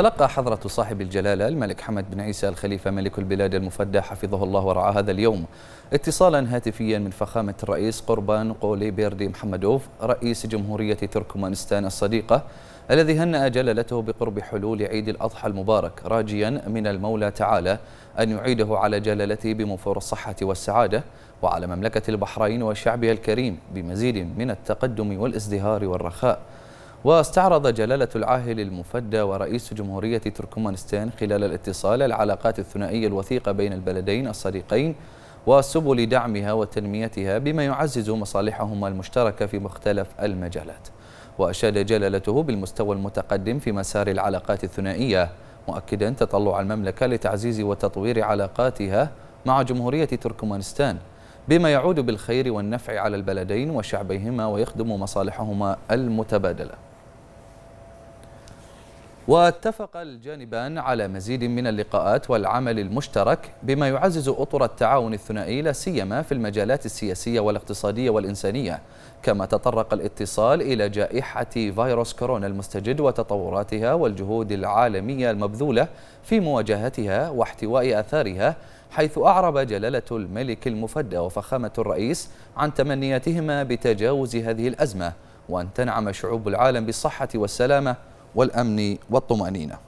تلقى حضرة صاحب الجلالة الملك حمد بن عيسى الخليفة ملك البلاد المفدى حفظه الله ورعاه هذا اليوم اتصالا هاتفيا من فخامة الرئيس قربان قولي بيردي محمدوف رئيس جمهورية تركمانستان الصديقة الذي هنأ جلالته بقرب حلول عيد الأضحى المبارك راجيا من المولى تعالى أن يعيده على جلالته بمفور الصحة والسعادة وعلى مملكة البحرين وشعبها الكريم بمزيد من التقدم والازدهار والرخاء واستعرض جلالة العاهل المفدى ورئيس جمهورية تركمانستان خلال الاتصال العلاقات الثنائية الوثيقة بين البلدين الصديقين وسبل دعمها وتنميتها بما يعزز مصالحهما المشتركة في مختلف المجالات وأشاد جلالته بالمستوى المتقدم في مسار العلاقات الثنائية مؤكدا تطلع المملكة لتعزيز وتطوير علاقاتها مع جمهورية تركمانستان بما يعود بالخير والنفع على البلدين وشعبيهما ويخدم مصالحهما المتبادله واتفق الجانبان على مزيد من اللقاءات والعمل المشترك بما يعزز أطر التعاون الثنائي لا سيما في المجالات السياسية والاقتصادية والإنسانية كما تطرق الاتصال إلى جائحة فيروس كورونا المستجد وتطوراتها والجهود العالمية المبذولة في مواجهتها واحتواء آثارها حيث أعرب جلالة الملك المفدى وفخامة الرئيس عن تمنياتهما بتجاوز هذه الأزمة وأن تنعم شعوب العالم بالصحة والسلامة والأمن والطمأنينة